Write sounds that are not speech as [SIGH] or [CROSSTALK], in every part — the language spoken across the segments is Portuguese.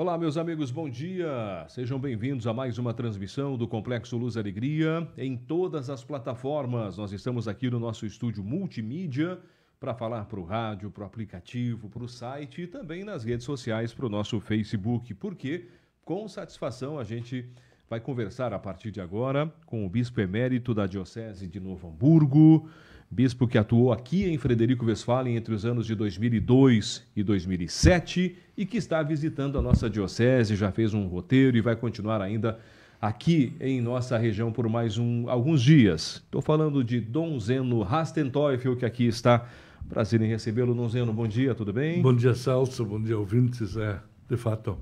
Olá, meus amigos, bom dia. Sejam bem-vindos a mais uma transmissão do Complexo Luz Alegria. Em todas as plataformas, nós estamos aqui no nosso estúdio multimídia para falar para o rádio, para o aplicativo, para o site e também nas redes sociais, para o nosso Facebook, porque com satisfação a gente vai conversar a partir de agora com o bispo emérito da Diocese de Novo Hamburgo, bispo que atuou aqui em Frederico Westphalen entre os anos de 2002 e 2007 e que está visitando a nossa diocese, já fez um roteiro e vai continuar ainda aqui em nossa região por mais um, alguns dias. Estou falando de Dom Zeno Rastenteufel, que aqui está. Prazer em recebê-lo, Dom Zeno. Bom dia, tudo bem? Bom dia, Salso. Bom dia, ouvintes. É, de fato,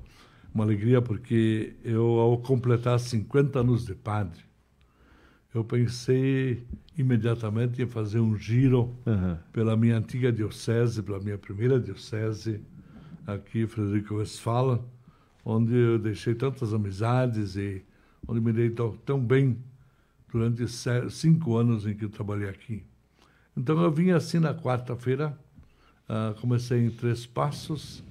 uma alegria, porque eu, ao completar 50 anos de padre, eu pensei imediatamente em fazer um giro uhum. pela minha antiga diocese, pela minha primeira diocese, aqui em Frederico Westphalen, onde eu deixei tantas amizades e onde me dei tão bem durante cinco anos em que eu trabalhei aqui. Então eu vim assim na quarta-feira, uh, comecei em Três Passos,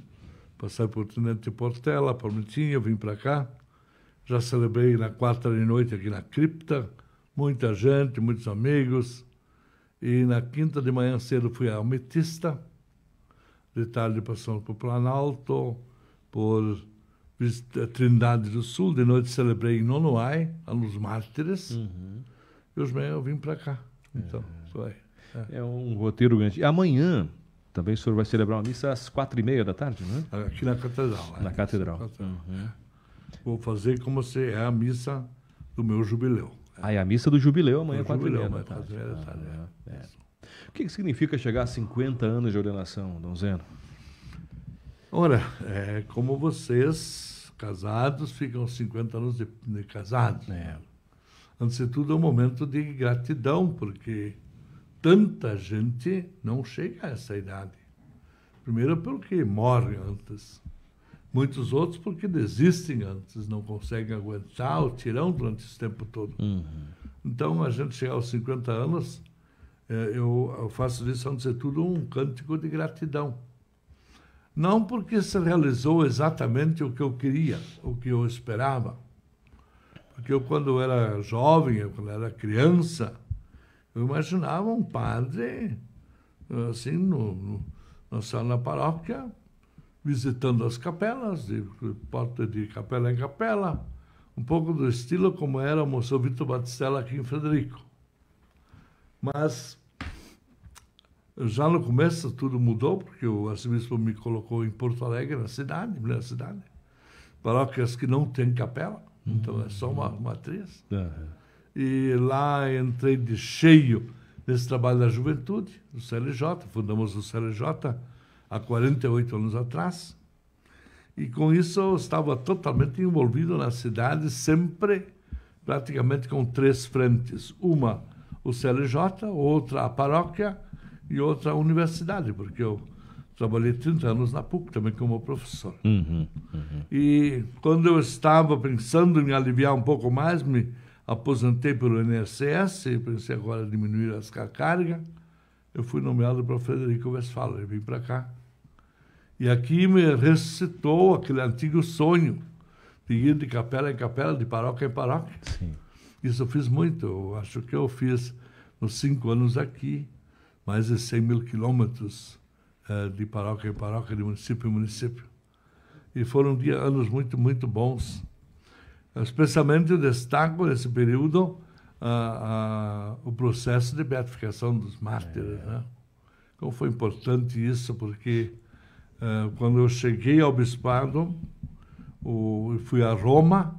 passei por Tenente Portela, Palmitinha, vim para cá. Já celebrei na quarta de noite aqui na cripta, muita gente, muitos amigos. E na quinta de manhã cedo fui a Metista, de tarde passando por Planalto, por eh, Trindade do Sul, de noite celebrei em Nonoai, a nos Mártires, uhum. e hoje manhã eu vim para cá. É. Então, foi. É. é. um roteiro grande. E amanhã também o senhor vai celebrar uma missa às quatro e meia da tarde, não é? é aqui na Catedral. É. Na é. Catedral. Uhum. Vou fazer como se é a missa do meu jubileu. Aí a missa do jubileu amanhã, quatro e meia da tarde. É. Ah, é. O que, que significa chegar a 50 anos de ordenação, Zeno? Ora, é como vocês, casados, ficam 50 anos de, de casados. É. Antes de tudo, é um momento de gratidão, porque tanta gente não chega a essa idade. Primeiro porque morre antes. Muitos outros porque desistem antes, não conseguem aguentar o tirão durante esse tempo todo. Uhum. Então, a gente chegar aos 50 anos, é, eu faço disso, antes de tudo, um cântico de gratidão. Não porque se realizou exatamente o que eu queria, o que eu esperava. Porque eu, quando eu era jovem, eu, quando eu era criança, eu imaginava um padre, assim, no, no, na sala da paróquia, visitando as capelas, de porta de capela em capela, um pouco do estilo como era o Monsenhor Vitor Batistella aqui em Frederico. Mas já no começo tudo mudou, porque o arcebispo me colocou em Porto Alegre, na cidade, na cidade, paróquias que não têm capela, uhum. então é só uma matriz. Uhum. E lá entrei de cheio nesse trabalho da juventude, do CLJ, fundamos o CLJ, há 48 anos atrás. E com isso eu estava totalmente envolvido na cidade, sempre praticamente com três frentes. Uma, o CLJ, outra, a paróquia e outra, a universidade, porque eu trabalhei 30 anos na PUC também como professor. Uhum, uhum. E quando eu estava pensando em aliviar um pouco mais, me aposentei pelo INSS, pensei agora diminuir a carga, eu fui nomeado para Frederico e vim para cá e aqui me ressuscitou aquele antigo sonho de ir de capela em capela, de paróquia em paróquia. Sim. Isso eu fiz muito. Eu acho que eu fiz nos cinco anos aqui mais de 100 mil quilômetros eh, de paróquia em paróquia, de município em município. E foram dias, anos muito, muito bons. Especialmente eu destaco nesse período o processo de beatificação dos mártires. É. Né? Como foi importante isso, porque eh, quando eu cheguei ao bispado, fui a Roma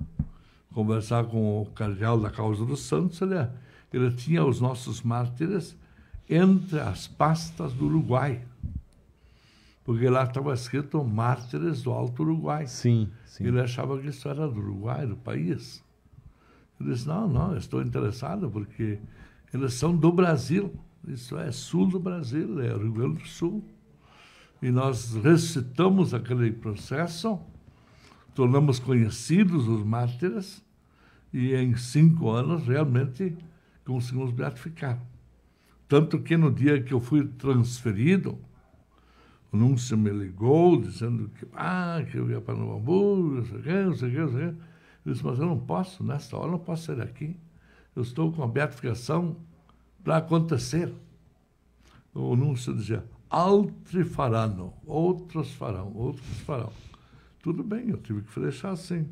conversar com o cardeal da causa dos santos. Ele, é, ele tinha os nossos mártires entre as pastas do Uruguai. Porque lá estava escrito Mártires do Alto Uruguai. Sim, sim. Ele achava que isso era do Uruguai, do país. Ele disse: Não, não, estou interessado porque eles são do Brasil. Isso é sul do Brasil, é Rio Grande do Sul e nós recitamos aquele processo, tornamos conhecidos os mártires e em cinco anos realmente conseguimos beatificar. Tanto que no dia que eu fui transferido, o Núncio me ligou dizendo que, ah, que eu ia para Novo Hamburgo, não sei o quê, não sei o quê, não sei o quê. Eu disse, mas eu não posso, nessa hora não posso sair daqui. Eu estou com a beatificação para acontecer. O Núncio dizia, altri faranno, outros farão, outros farão. Tudo bem, eu tive que fechar assim.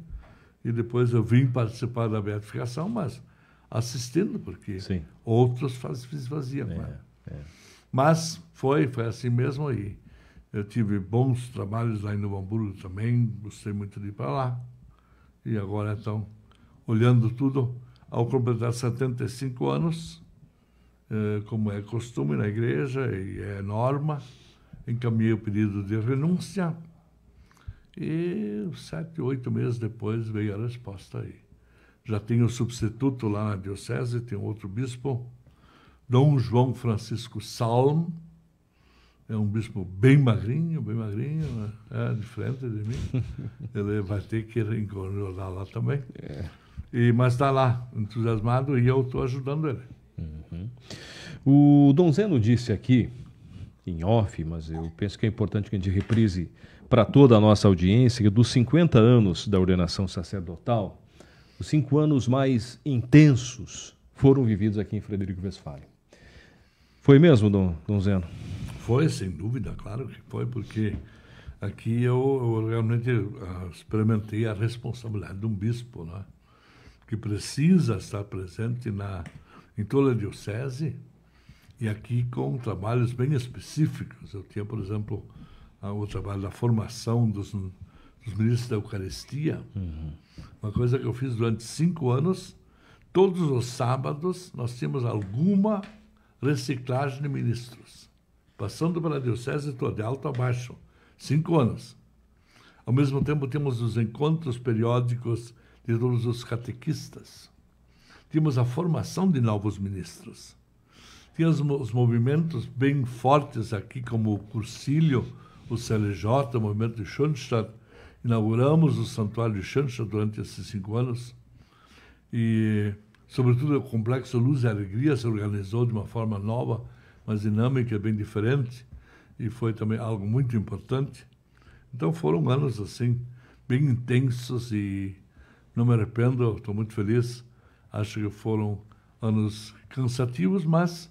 E depois eu vim participar da beatificação, mas assistindo, porque Sim. outros faz, faziam. É, né? é. Mas foi, foi assim mesmo aí. Eu tive bons trabalhos lá em Novo Hamburgo também, gostei muito de ir para lá. E agora, então, olhando tudo, ao completar 75 anos, eh, como é costume na igreja e é norma, encaminhei o pedido de renúncia e sete, oito meses depois veio a resposta aí. Já tem um substituto lá na diocese, tem outro bispo, Dom João Francisco Salm, é um bispo bem magrinho, bem magrinho, né? é, de frente de mim. [LAUGHS] Ele vai ter que reencarnar lá também. É. E, mas está lá, entusiasmado, e eu estou ajudando ele. Uhum. O Donzeno disse aqui, em off, mas eu penso que é importante que a gente reprise para toda a nossa audiência, que dos 50 anos da ordenação sacerdotal, os cinco anos mais intensos foram vividos aqui em Frederico Westphalen. Foi mesmo, Dom, Zeno? Foi, sem dúvida, claro que foi, porque aqui eu, eu realmente ah, experimentei a responsabilidade de um bispo, né? que precisa estar presente na em toda a diocese e aqui com trabalhos bem específicos. Eu tinha, por exemplo, ah, o trabalho da formação dos, dos ministros da Eucaristia, uhum. uma coisa que eu fiz durante cinco anos. Todos os sábados nós tínhamos alguma reciclagem de ministros, passando pela diocese toda, de alto a baixo, cinco anos. Ao mesmo tempo, temos os encontros periódicos de todos os catequistas tínhamos a formação de novos ministros. Tínhamos os movimentos bem fortes aqui, como o Cursilho, o CLJ, o movimento de Schoenstatt. Inauguramos o santuário de Schoenstatt durante esses cinco anos. E, sobretudo, o Complexo Luz e Alegria se organizou de uma forma nova, mas dinâmica, bem diferente. E foi também algo muito importante. Então foram anos assim, bem intensos e não me arrependo, estou muito feliz Acho que foram anos cansativos, mas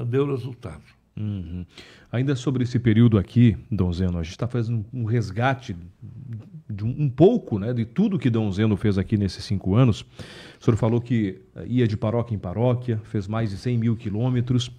uh, deu resultado. Uhum. Ainda sobre esse período aqui, Donzeno, a gente está fazendo um resgate de um, um, pouco né, de tudo que Donzeno fez aqui nesses cinco anos. O senhor falou que eh, ia de paróquia em paróquia, fez mais de 100 mil quilômetros.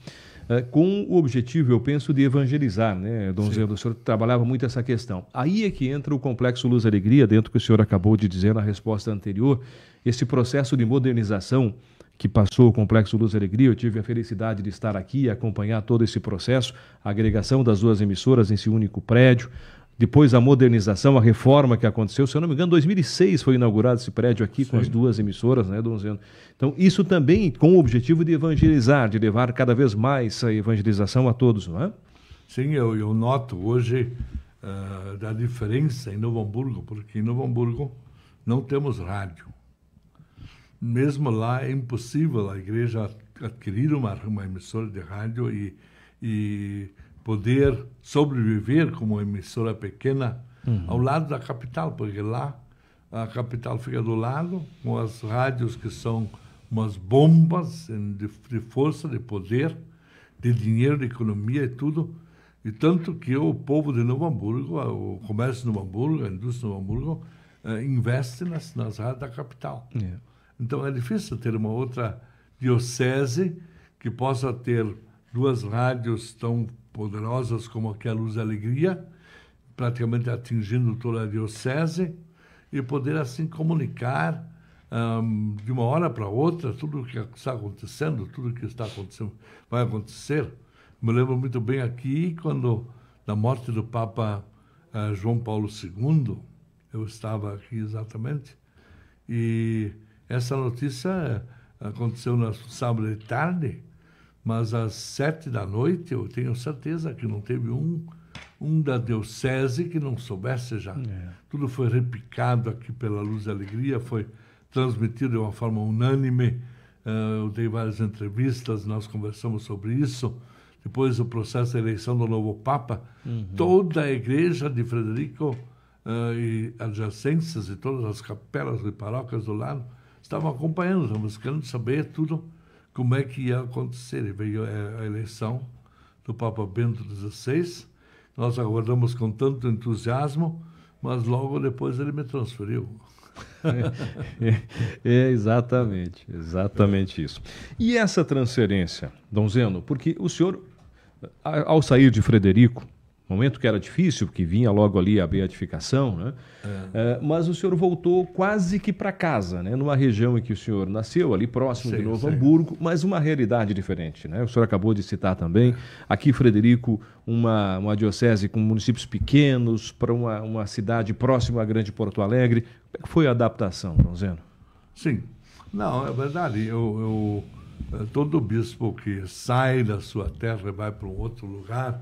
Eh, com o objetivo, eu penso, de evangelizar, né, Donzelo? Sim. O senhor trabalhava muito essa questão. Aí é que entra o complexo Luz Alegria, dentro que o senhor acabou de dizer na resposta anterior, esse processo de modernização que passou o Complexo Luz Alegria. Eu tive a felicidade de estar aqui e acompanhar todo esse processo, a agregação das duas emissoras em único prédio, depois a modernização, a reforma que aconteceu, se eu não me engano, em 2006 foi inaugurado esse prédio aqui Sim. com as duas emissoras, né, Donzeno? Então, isso também com o objetivo de evangelizar, de levar cada vez mais a evangelização a todos, não é? Sim, eu, eu noto hoje uh, da diferença em Novo Hamburgo, porque em Novo Hamburgo não temos rádio. Mesmo lá é impossível a igreja adquirir uma, uma emissora de rádio e, e poder sobreviver como emissora pequena uhum. ao lado da capital, porque lá a capital fica do lado, com as rádios que são umas bombas de, de força, de poder, de dinheiro, de economia e tudo. E tanto que o povo de Novo Hamburgo, o comércio de Novo Hamburgo, a indústria de Novo Hamburgo, eh, investe nas, nas rádios da capital. É. Então é difícil ter uma outra diocese que possa ter duas rádios tão poderosas como aqui a Luz da Alegria, praticamente atingindo toda a diocese, e poder assim comunicar um, de uma hora para outra tudo o que está acontecendo, tudo o que está acontecendo, vai acontecer. Me lembro muito bem aqui quando, na morte do Papa uh, João Paulo II, eu estava aqui exatamente, e essa notícia aconteceu no sábado de tarde, mas às sete da noite eu tenho certeza que não teve um um da Diocese que não soubesse já. É. Tudo foi repicado aqui pela Luz da Alegria, foi transmitido de uma forma unânime. Uh, eu dei várias entrevistas, nós conversamos sobre isso. Depois o processo da eleição do novo Papa, uhum. toda a igreja de Frederico uh, e adjacências e todas as capelas e paróquias do lado estavam acompanhando, estavam querendo saber tudo como é que ia acontecer. Veio a eleição do Papa Bento XVI, nós aguardamos com tanto entusiasmo, mas logo depois ele me transferiu. é, [LAUGHS] é, exatamente, exatamente é. isso. E essa transferência, Zeno, porque o senhor, ao sair de Frederico, Momento que era difícil, porque vinha logo ali a beatificação, né? É. Uh, mas o senhor voltou quase que para casa, né? Numa região em que o senhor nasceu, ali próximo sim, de Novo sim. Hamburgo, mas uma realidade diferente, né? O senhor acabou de citar também, é. aqui Frederico, uma, uma diocese com municípios pequenos, para uma, uma cidade próxima à grande Porto Alegre. Como é foi a adaptação, Donzeno? Sim, não, é verdade. Eu, eu, eh, todo bispo que sai da sua terra e vai para um outro lugar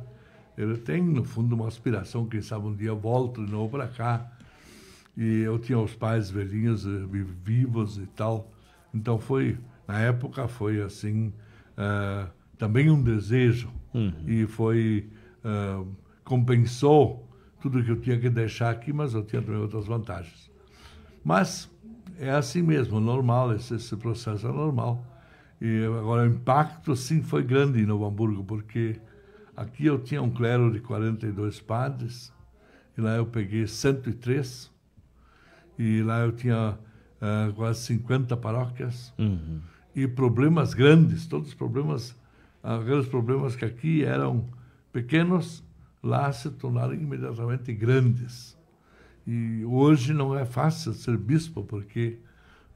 ele tem, no fundo, uma aspiração, quem sabe um dia eu volto de novo para cá. E eu tinha os pais velhinhos, eh, vivos e tal. Então foi, na época, foi assim, uh, também um desejo. Uhum. E foi, uh, compensou tudo que eu tinha que deixar aqui, mas eu tinha também outras vantagens. Mas é assim mesmo, normal, esse, esse processo é normal. E agora o impacto, sim, foi grande em Novo Hamburgo, porque Aqui eu tinha um clero de 42 padres, e lá eu peguei 103, e lá eu tinha uh, quase 50 paróquias, uhum. e problemas grandes, todos os problemas, aqueles ah, problemas que aqui eram pequenos, lá se tornaram imediatamente grandes. E hoje não é fácil ser bispo, porque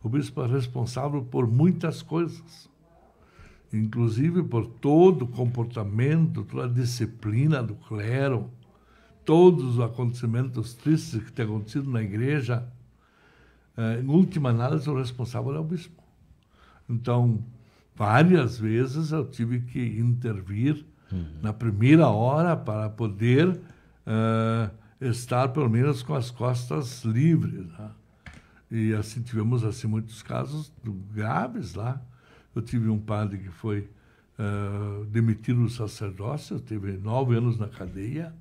o bispo é responsável por muitas coisas inclusive por todo o comportamento, toda a disciplina do clero, todos os acontecimentos tristes que têm acontecido na igreja, eh, em última análise, o responsável é o bispo. Então, várias vezes eu tive que intervir uhum. na primeira hora para poder uh, estar, pelo menos, com as costas livres. Né? E assim tivemos assim muitos casos graves lá. Eu tive um padre que foi uh, demitido do sacerdócio, teve nove anos na cadeia.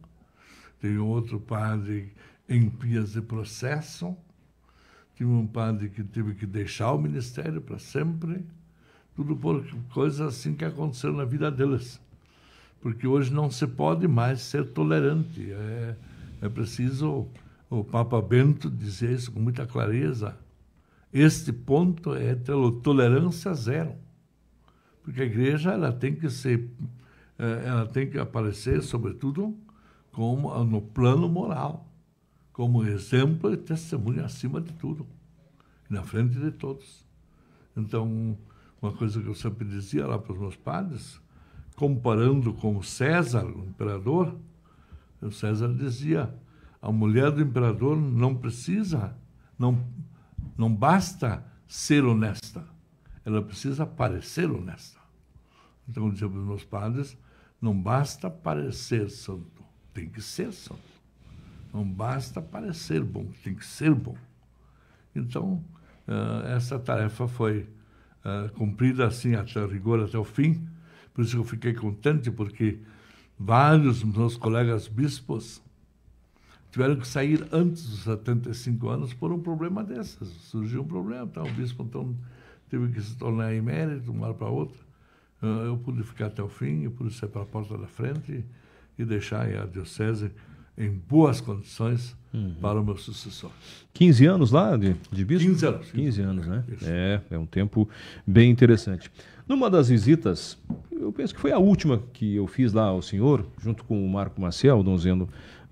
Teve um outro padre em pias de processo. Tive um padre que teve que deixar o ministério para sempre. Tudo por coisas assim que aconteceram na vida deles. Porque hoje não se pode mais ser tolerante. É, é preciso o Papa Bento dizer isso com muita clareza. Este ponto é tolerância zero porque a igreja ela tem que ser, é, ela tem que aparecer, sobretudo, como no plano moral, como exemplo e testemunha acima de tudo, na frente de todos. Então, uma coisa que eu sempre dizia lá para os meus padres, comparando com César, o imperador, o César dizia: a mulher do imperador não precisa, não, não basta ser honesta ela precisa parecer honesta. Então, como para os meus padres, não basta parecer santo, tem que ser santo. Não basta parecer bom, tem que ser bom. Então, eh, essa tarefa foi eh, cumprida assim, até rigor, até o fim. Por isso que eu fiquei contente, porque vários meus colegas bispos tiveram que sair antes dos 75 anos por um problema desses. Surgiu um problema, então o bispo então, tive que se tornar emérito, um lado para outro. Eu pude ficar até o fim, eu pude ser para a porta da frente e deixar a diocese em boas condições uhum. para o meu sucessor. 15 anos lá de, de bispo? 15 anos. 15 anos, né? É, é um tempo bem interessante. Numa das visitas, eu penso que foi a última que eu fiz lá ao senhor, junto com o Marco Maciel, donzendo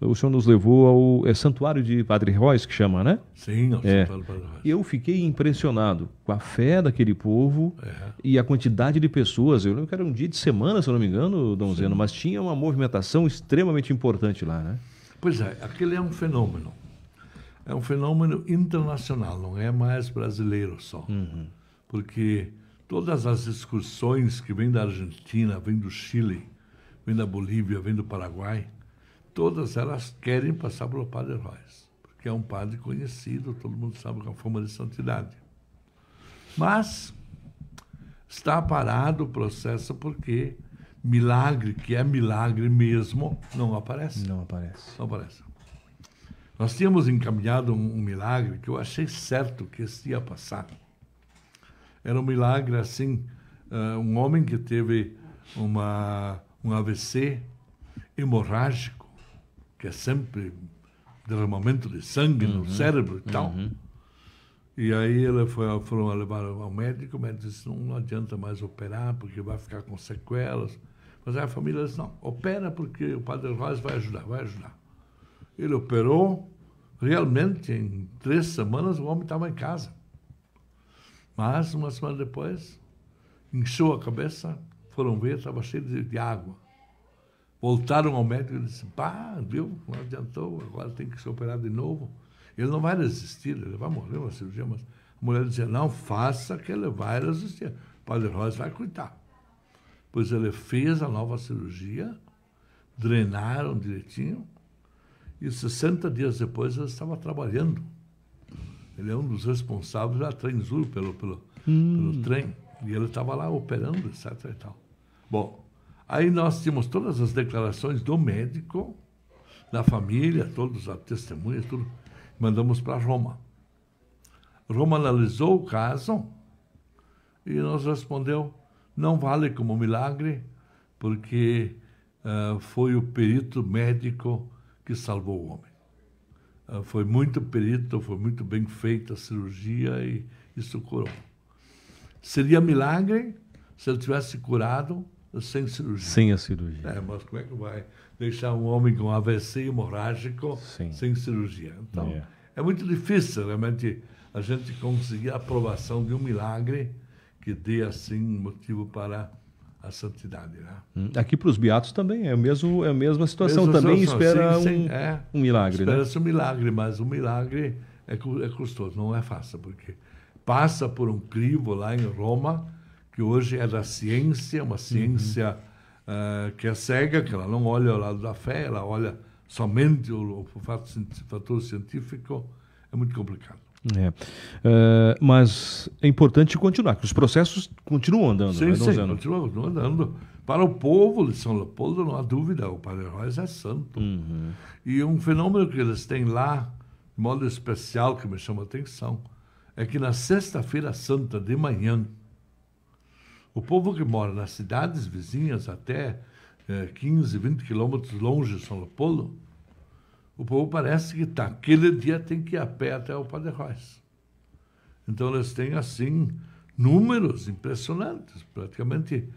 o senhor nos levou ao é, Santuário de Padre Reis, que chama, né? Sim, ao é. Santuário Padre Reis. Eu fiquei impressionado com a fé daquele povo é. e a quantidade de pessoas. Eu lembro que era um dia de semana, se eu não me engano, Dom Zeno, mas tinha uma movimentação extremamente importante lá, né? Pois é, aquele é um fenômeno. É um fenômeno internacional, não é mais brasileiro só. Uhum. Porque todas as excursões que vêm da Argentina, vêm do Chile, vêm da Bolívia, vêm do Paraguai, todas elas querem passar pelo padre Reis, porque é um padre conhecido, todo mundo sabe com é a forma de santidade. Mas está parado o processo porque milagre, que é milagre mesmo, não aparece. Não aparece. Não aparece. Nós tínhamos encaminhado um, um milagre que eu achei certo que esse ia passar. Era um milagre assim, uh, um homem que teve uma, um AVC hemorrágico que é sempre derramamento de sangue uhum. no cérebro e tal. Uhum. E aí ela foi, foram levar ao médico, o médico disse, não, adianta mais operar, porque vai ficar com sequelas. Mas a família disse, não, opera porque o padre Vaz vai ajudar, vai ajudar. Ele operou, realmente, em três semanas o homem estava em casa. Mas, uma semana depois, inchou a cabeça, foram ver, estava cheio de, de água voltaram ao médico e disse, pá, viu, não adiantou, agora tem que ser operado de novo. Ele não vai resistir, ele vai morrer uma cirurgia, mas a mulher dizia, não faça que ele vai resistir. O padre Rosa vai cuidar. Pois ele fez a nova cirurgia, drenaram direitinho, e 60 dias depois ele estava trabalhando. Ele é um dos responsáveis da Trenzul pelo, pelo, hum. pelo trem. E ele estava lá operando, etc. E tal. Bom, Aí nós tínhamos todas as declarações do médico, da família, todos os testemunhas, tudo. Mandamos para Roma. Roma analisou o caso e nos respondeu: não vale como milagre, porque uh, foi o perito médico que salvou o homem. Uh, foi muito perito, foi muito bem feita a cirurgia e isso curou. Seria milagre se ele tivesse curado sem cirurgia. Sem a cirurgia. É, mas como é que vai deixar um homem com AVC hemorrágico Sim. sem cirurgia? Então, é. é. muito difícil realmente a gente conseguir a aprovação de um milagre que dê assim motivo para a santidade. Né? Hum, aqui para os beatos também é, o mesmo, é a mesma situação. Mesma também situação. espera sim, sim, um, é, um, milagre. Né? Espera-se né? um milagre, mas o um milagre é, é custoso, não é fácil, porque passa por um crivo lá em Roma que hoje é da ciência, uma uhum. ciência uhum. uh, que é cega, que ela não olha o lado da fé, ela olha somente o, o fator científico, é muito complicado. É. Uh, mas é importante continuar, que os processos continuam andando. Sim, né, sim, Continuam, continuam andando. Para o povo de São Leopoldo, não há dúvida, o Padre Reis é santo. Uhum. E um fenômeno que eles têm lá, de modo especial, que me chama a atenção, é que na Sexta-feira Santa de manhã, o povo que mora nas cidades vizinhas, até é, 15, 20 quilômetros longe de São Paulo, o povo parece que tá, aquele dia tem que ir a pé até o Padre Reis. Então eles têm, assim, números impressionantes. Praticamente,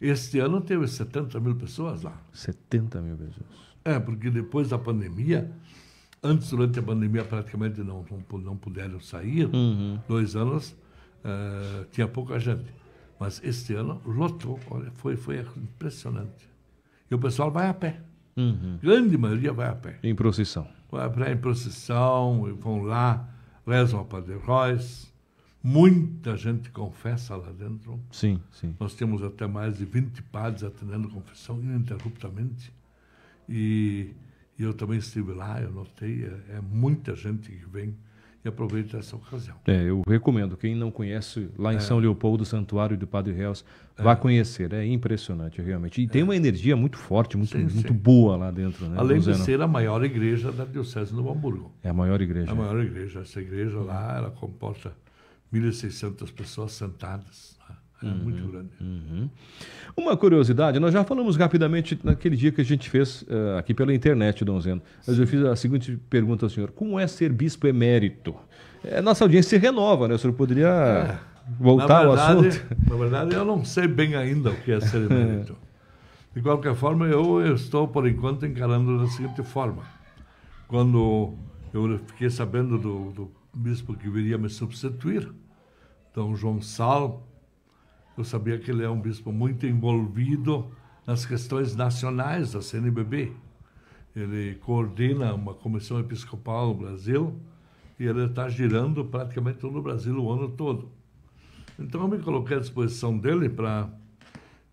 este ano teve 70 mil pessoas lá. 70 mil pessoas. É, porque depois da pandemia, antes, durante a pandemia, praticamente não, não, não puderam sair, uhum. dois anos, uh, tinha pouca gente. Mas este ano lotou, olha, foi, foi impressionante. E o pessoal vai a pé. Uhum. Grande maioria vai a pé. Em procissão. Vai a pé em procissão, vão lá, rezam a Padre Royce. Muita gente confessa lá dentro. Sim, sim. Nós temos até mais de 20 padres atendendo confissão ininterruptamente. E, e eu também estive lá, eu notei, é, é muita gente que vem e aproveite essa ocasião. É, eu recomendo. Quem não conhece, lá em é. São Leopoldo, Santuário do Padre Reus, é. vá conhecer. É impressionante, realmente. E é. tem uma energia muito forte, muito, sim, muito sim. boa lá dentro. Né, Além de ser a maior igreja da Diocese do Hamburgo. É a maior igreja. a maior igreja. Essa igreja lá, ela comporta 1.600 pessoas sentadas. Né? É uhum, muito grande. Uhum. Uma curiosidade, nós já falamos rapidamente naquele dia que a gente fez uh, aqui pela internet, Donzeno. Mas eu fiz a seguinte pergunta ao senhor: como é ser bispo emérito? É, nossa audiência se renova, né? O senhor poderia é, voltar verdade, ao assunto? [LAUGHS] Na verdade, eu não sei bem ainda o que é ser emérito. [LAUGHS] De qualquer forma, eu, eu estou, por enquanto, encarando da seguinte forma. Quando eu fiquei sabendo do, do bispo que viria me substituir, Dom João Sal, eu sabia que ele é um bispo muito envolvido nas questões nacionais da CNBB. Ele coordena uma comissão episcopal no Brasil e ele está girando praticamente todo o Brasil o ano todo. Então eu me coloquei à disposição dele para,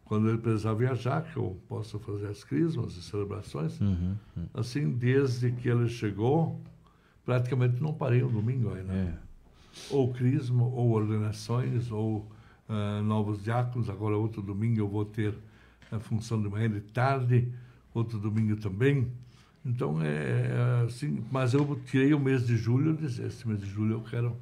quando ele precisar viajar, que eu possa fazer as crismas, as celebrações. Uhum, uhum. Assim, desde que ele chegou, praticamente não parei o um domingo ainda. Né? É. Ou crisma, ou ordenações, ou uh, novos diáconos. Agora, outro domingo, eu vou ter a função de manhã e de tarde, outro domingo também. Então, é, é assim, mas eu tirei o mês de julho, disse, esse mês de julho eu quero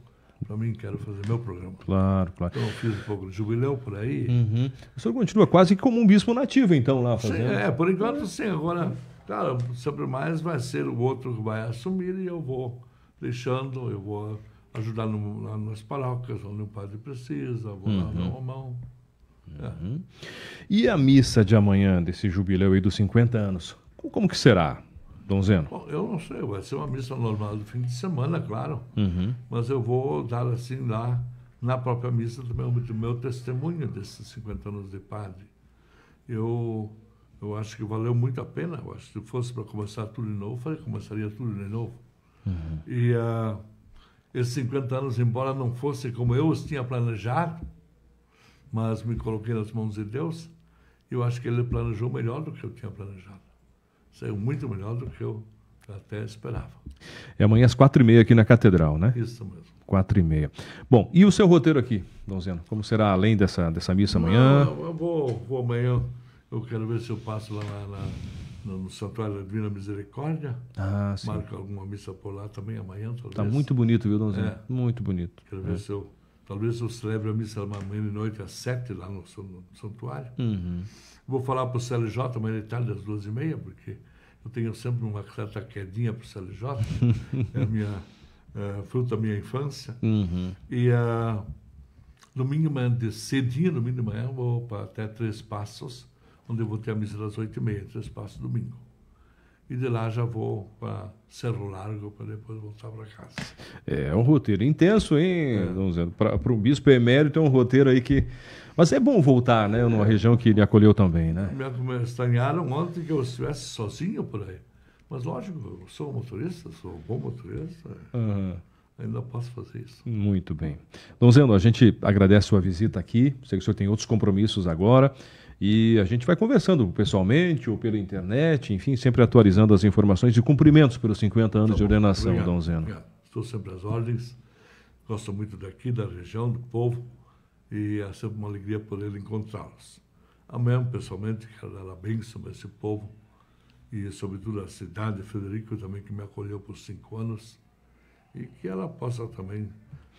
para mim, quero fazer meu programa. Claro, claro. Então, eu fiz um pouco de jubileu por aí. Uhum. O senhor continua quase como um bispo nativo, então, lá fazendo? Sim, é, por enquanto sim. Agora, claro, sempre mais vai ser o outro que vai assumir e eu vou deixando, eu vou ajudar no, nas paróquias, onde o padre precisa, vou uhum. lá no Romão. Uhum. É. E a missa de amanhã, desse jubileu aí dos 50 anos, como que será, Donzeno? Bom, eu não sei, vai ser uma missa normal do fim de semana, claro, uhum. mas eu vou dar assim lá, na própria missa também o meu testemunho desses 50 anos de padre. Eu, eu acho que valeu muito a pena, eu acho que se fosse para começar tudo de novo, eu falei, começaria tudo de novo. Uhum. E... Uh, esses 50 anos, embora não fosse como eu os tinha planejado, mas me coloquei nas mãos de Deus, eu acho que ele planejou melhor do que eu tinha planejado. Saiu muito melhor do que eu até esperava. É amanhã às quatro e meia aqui na Catedral, né? Isso mesmo. Quatro e meia. Bom, e o seu roteiro aqui, Donzeno? Como será além dessa, dessa missa amanhã? Não, eu vou, vou amanhã. Eu quero ver se eu passo lá na, na no Santuário da Divina Misericórdia. Ah, sim. Marca alguma missa por lá também amanhã, talvez. Tá muito bonito, viu, Donzinho? É. Muito bonito. Quero ver é. se eu, talvez eu celebre a missa amanhã de noite às sete lá no, no santuário. Uhum. Vou falar para o CLJ amanhã de tarde às duas e meia, porque eu tenho sempre uma certa quedinha para o CLJ. [LAUGHS] é a minha... É, fruto da minha infância. Uhum. E uh, domingo de cedinho, domingo de manhã, vou para até Três Passos, onde eu vou ter a missa das oito e meia, três então passos domingo. E de lá já vou para Cerro Largo para depois voltar para casa. É, é um roteiro intenso, hein, é. Dom Zé? Para um bispo emérito é um roteiro aí que. Mas é bom voltar, né? Numa é. região que ele acolheu também, né? Me estranharam ontem que eu estivesse sozinho por aí. Mas lógico, eu sou motorista, sou um bom motorista. Uhum. Ainda posso fazer isso. Muito bem. Donzelo, a gente agradece a sua visita aqui. Sei que o senhor tem outros compromissos agora. E a gente vai conversando pessoalmente ou pela internet, enfim, sempre atualizando as informações e cumprimentos pelos 50 anos tá de ordenação, obrigado, Dom Zeno. Obrigado. Estou sempre às ordens, gosto muito daqui, da região, do povo, e é sempre uma alegria poder encontrá-los. Amanhã, pessoalmente, quero dar a bênção a esse povo e, sobretudo, a cidade, Frederico também, que me acolheu por cinco anos, e que ela possa também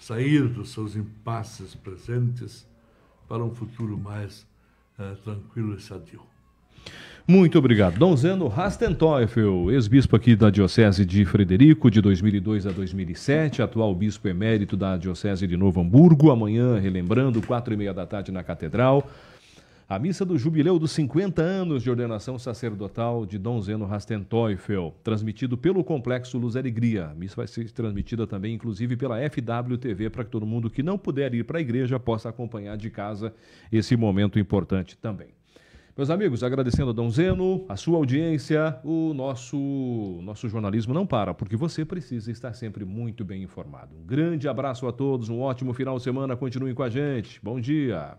sair dos seus impasses presentes para um futuro mais é, tranquilo e sadio. Muito obrigado. Dom Zeno Rastenteufel, ex-bispo aqui da Diocese de Frederico, de 2002 a 2007, atual bispo emérito da Diocese de Novo Hamburgo. Amanhã, relembrando, quatro e meia da tarde na Catedral a missa do jubileu dos 50 anos de ordenação sacerdotal de Dom Zeno Rastenteufel, transmitido pelo Complexo Luz Alegria. A missa vai ser transmitida também, inclusive, pela FWTV, para que todo mundo que não puder ir para a igreja possa acompanhar de casa esse momento importante também. Meus amigos, agradecendo a Dom Zeno, a sua audiência, o nosso, nosso jornalismo não para, porque você precisa estar sempre muito bem informado. Um grande abraço a todos, um ótimo final de semana, continuem com a gente. Bom dia!